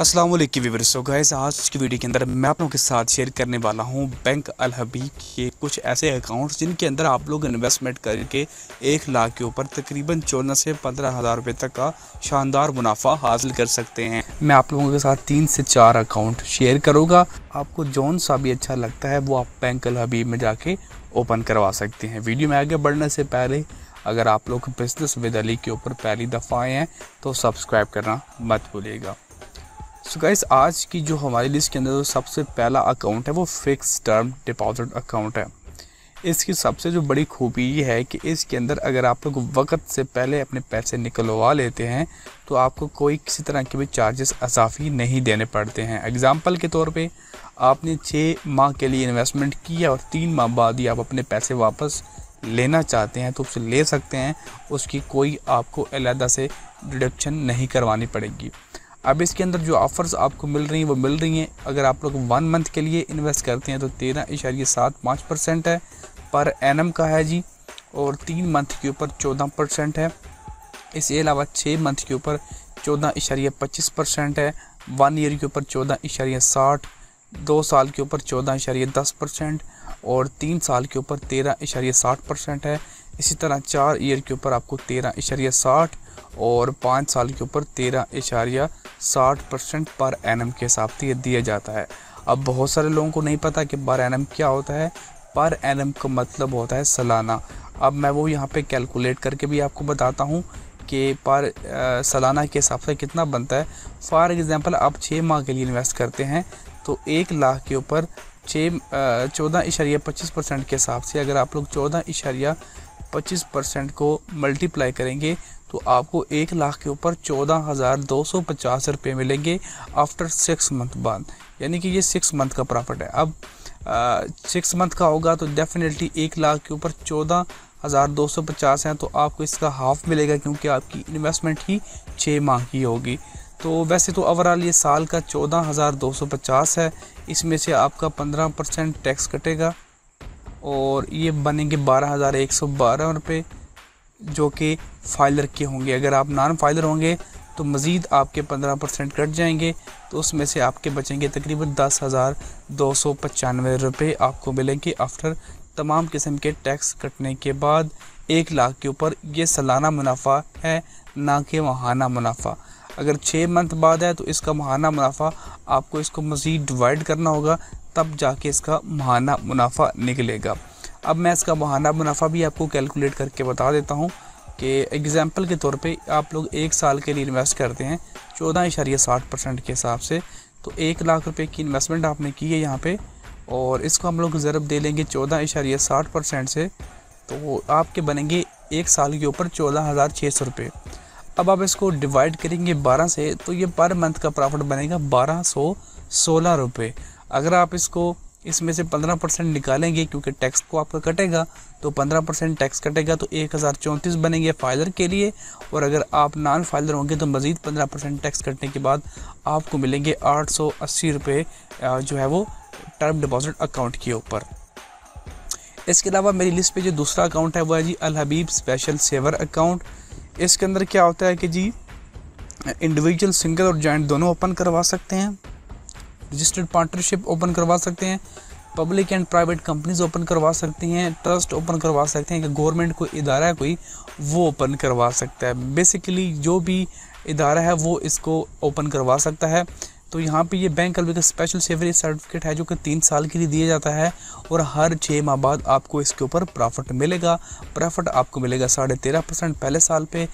Aslam viewers so guys आज की video के अंदर मैं आप लोगों के साथ शेयर करने वाला हूं बैंक अल हबीब के कुछ ऐसे अकाउंट्स जिनके अंदर आप लोग इन्वेस्टमेंट करके एक लाख के ऊपर तकरीबन चौदह से पंद्रह हज़ार रुपये तक का शानदार मुनाफा हासिल कर सकते हैं मैं आप लोगों के साथ तीन से चार अकाउंट शेयर करूँगा आपको जौन सा भी अच्छा लगता है वो आप बैंक अल हबीब में जाके ओपन करवा सकते हैं वीडियो में आगे बढ़ने से पहले अगर आप लोग बिजनेस विद अली के ऊपर पहली दफ़ा आए हैं तो सब्सक्राइब करना मत भूलिएगा सो गाइस आज की जो हमारी लिस्ट के अंदर जो सबसे पहला अकाउंट है वो फिक्स टर्म डिपॉजिट अकाउंट है इसकी सबसे जो बड़ी खूबी ये है कि इसके अंदर अगर आप लोग वक्त से पहले अपने पैसे निकलवा लेते हैं तो आपको कोई किसी तरह के भी चार्जेस अजाफी नहीं देने पड़ते हैं एग्ज़ाम्पल के तौर पे आपने छः माह के लिए इन्वेस्टमेंट किया और तीन माह बाद ही आप अपने पैसे वापस लेना चाहते हैं तो उससे ले सकते हैं उसकी कोई आपको अलहदा से डिडक्शन नहीं करवानी पड़ेगी अब इसके अंदर जो ऑफ़र्स आपको मिल रही हैं वो मिल रही हैं अगर आप लोग वन मंथ के लिए इन्वेस्ट करते हैं तो तेरह इशारिये सात पाँच परसेंट है पर एनम का है जी और तीन मंथ के ऊपर चौदह परसेंट है इसके अलावा छः मंथ के ऊपर चौदह इशारिया पच्चीस परसेंट है वन ईयर के ऊपर चौदह इशारिया साठ दो साल के ऊपर चौदह इशारिया दस परसेंट और तीन साल के ऊपर तेरह इशारिया साठ परसेंट है इसी तरह चार ईयर के ऊपर आपको तेरह इशारिया साठ और पाँच साल के ऊपर तेरह इशारिया साठ परसेंट पर एन के हिसाब से दिया जाता है अब बहुत सारे लोगों को नहीं पता कि पर एन क्या होता है पर एन का मतलब होता है सालाना अब मैं वो यहाँ पे कैलकुलेट करके भी आपको बताता हूँ कि पर सालाना के हिसाब से कितना बनता है फॉर एग्ज़ाम्पल आप छः माह के लिए इन्वेस्ट करते हैं तो एक लाख के ऊपर छः चौदह इशारिया पच्चीस परसेंट के हिसाब से अगर आप लोग चौदह इशारिया पच्चीस परसेंट को मल्टीप्लाई करेंगे तो आपको एक लाख के ऊपर चौदह हज़ार दो सौ पचास रुपये मिलेंगे आफ्टर सिक्स मंथ बाद यानी कि ये सिक्स मंथ का प्रॉफिट है अब सिक्स मंथ का होगा तो डेफिनेटली एक लाख के ऊपर चौदह हज़ार दो सौ पचास हैं तो आपको इसका हाफ मिलेगा क्योंकि आपकी इन्वेस्टमेंट ही छः माह की होगी तो वैसे तो ओवरऑल ये साल का चौदह हज़ार दो सौ पचास है इसमें से आपका पंद्रह परसेंट टैक्स कटेगा और ये बनेंगे बारह हज़ार एक सौ बारह रुपये जो कि फाइलर के होंगे अगर आप नॉन फाइलर होंगे तो मज़ीद आपके पंद्रह परसेंट कट जाएंगे तो उसमें से आपके बचेंगे तकरीबन दस हज़ार दो सौ पचानवे रुपये आपको मिलेंगे आफ्टर तमाम किस्म के टैक्स कटने के बाद एक लाख के ऊपर ये सालाना मुनाफा है ना कि वहाना मुनाफा अगर छः मंथ बाद है तो इसका महाना मुनाफा आपको इसको मज़ीद डिवाइड करना होगा तब जाके इसका महाना मुनाफा निकलेगा अब मैं इसका महाना मुनाफा भी आपको कैलकुलेट करके बता देता हूँ कि एग्ज़ाम्पल के तौर पे आप लोग एक साल के लिए इन्वेस्ट करते हैं चौदह इशारिया साठ परसेंट के हिसाब से तो एक लाख रुपए की इन्वेस्टमेंट आपने की है यहाँ पे और इसको हम लोग ज़रब दे लेंगे चौदह इशारिया साठ परसेंट से तो आपके बनेंगे एक साल के ऊपर चौदह हज़ार छः सौ रुपये अब आप इसको डिवाइड करेंगे बारह से तो ये पर मंथ का प्रॉफिट बनेगा बारह सौ सोलह रुपये अगर आप इसको इसमें से पंद्रह परसेंट निकालेंगे क्योंकि टैक्स को आपका कटेगा तो पंद्रह परसेंट टैक्स कटेगा तो एक हज़ार चौंतीस बनेंगे फाइलर के लिए और अगर आप नॉन फाइलर होंगे तो मज़ीद पंद्रह परसेंट टैक्स कटने के बाद आपको मिलेंगे आठ सौ अस्सी रुपये जो है वो टर्म डिपॉजिट अकाउंट के ऊपर इसके अलावा मेरी लिस्ट पे जो दूसरा अकाउंट है वो है जी अलहबीब स्पेशल सेवर अकाउंट इसके अंदर क्या होता है कि जी इंडिविजुअल सिंगल और जॉइंट दोनों ओपन करवा सकते हैं रजिस्टर्ड पार्टनरशिप ओपन करवा सकते हैं public and private companies open करवा सकती हैं ट्रस्ट ओपन करवा सकते हैं कि गवर्नमेंट कोई इदारा है कोई वो ओपन करवा सकता है बेसिकली जो भी इदारा है वो इसको ओपन करवा सकता है तो यहाँ पे ये बैंक कलवे का स्पेशल सेवरी सर्टिफिकेट है जो कि तीन साल के लिए दिया जाता है और हर छः माह बाद आपको इसके ऊपर प्रॉफिट मिलेगा प्रॉफिट आपको मिलेगा साढ़े तेरह परसेंट पहले साल पे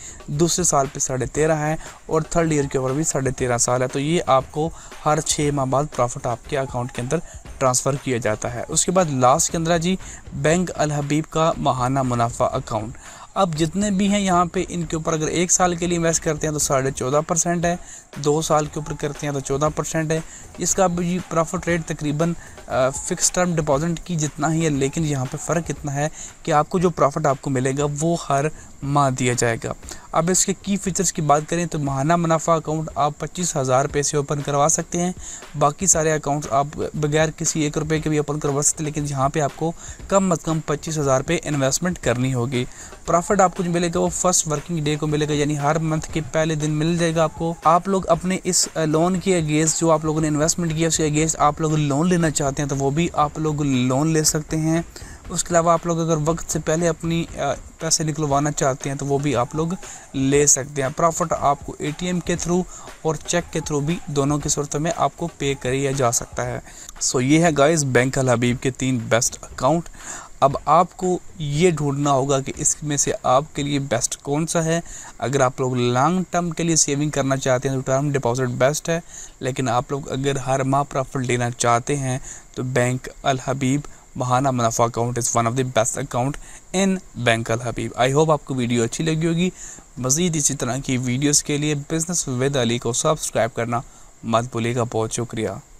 दूसरे साल पे साढ़े तेरह है और थर्ड ईयर के ऊपर भी साढ़े तेरह साल है तो ये आपको हर छः माह बाद प्रॉफिट आपके अकाउंट के अंदर ट्रांसफ़र किया जाता है उसके बाद लास्ट के अंदर जी बैंक अलहबीब का माहाना मुनाफा अकाउंट अब जितने भी हैं यहाँ पे इनके ऊपर अगर एक साल के लिए इन्वेस्ट करते हैं तो साढ़े चौदह परसेंट है दो साल के ऊपर करते हैं तो चौदह परसेंट है इसका अब ये प्रॉफिट रेट तकरीबन फिक्स टर्म डिपॉजिट की जितना ही है लेकिन यहाँ पे फ़र्क इतना है कि आपको जो प्रॉफिट आपको मिलेगा वो हर माह दिया जाएगा अब इसके की फीचर्स की बात करें तो महाना मुनाफा अकाउंट आप पच्चीस हज़ार रुपये से ओपन करवा सकते हैं बाकी सारे अकाउंट्स आप बगैर किसी एक रुपये के भी ओपन करवा सकते हैं लेकिन यहाँ पे आपको कम अज़ कम पच्चीस हज़ार रुपये इन्वेस्टमेंट करनी होगी प्रॉफिट आपको जो मिलेगा वो फर्स्ट वर्किंग डे को मिलेगा यानी हर मंथ के पहले दिन मिल जाएगा आपको आप लोग अपने इस लोन के अगेंस्ट जो आप लोगों ने इन्वेस्टमेंट किया उसके अगेंस्ट आप लोग लोन लेना चाहते हैं तो वो भी आप लोग लोन ले सकते हैं उसके अलावा आप लोग अगर वक्त से पहले अपनी पैसे निकलवाना चाहते हैं तो वो भी आप लोग ले सकते हैं प्रॉफिट आपको एटीएम के थ्रू और चेक के थ्रू भी दोनों की सूरत में आपको पे किया जा सकता है सो ये है गाइस बैंक अल हबीब के तीन बेस्ट अकाउंट अब आपको ये ढूंढना होगा कि इसमें से आपके लिए बेस्ट कौन सा है अगर आप लोग लॉन्ग टर्म के लिए सेविंग करना चाहते हैं तो टर्म डिपॉजिट बेस्ट है लेकिन आप लोग अगर हर माह प्रॉफिट लेना चाहते हैं तो बैंक अल हबीब महाना मुनाफा account is one of the best account in bank Habib I hope आपको वीडियो अच्छी लगी होगी मज़ीद इसी तरह की वीडियोज़ के लिए बिज़नेस विद अली को सब्सक्राइब करना मत भूलिएगा बहुत शुक्रिया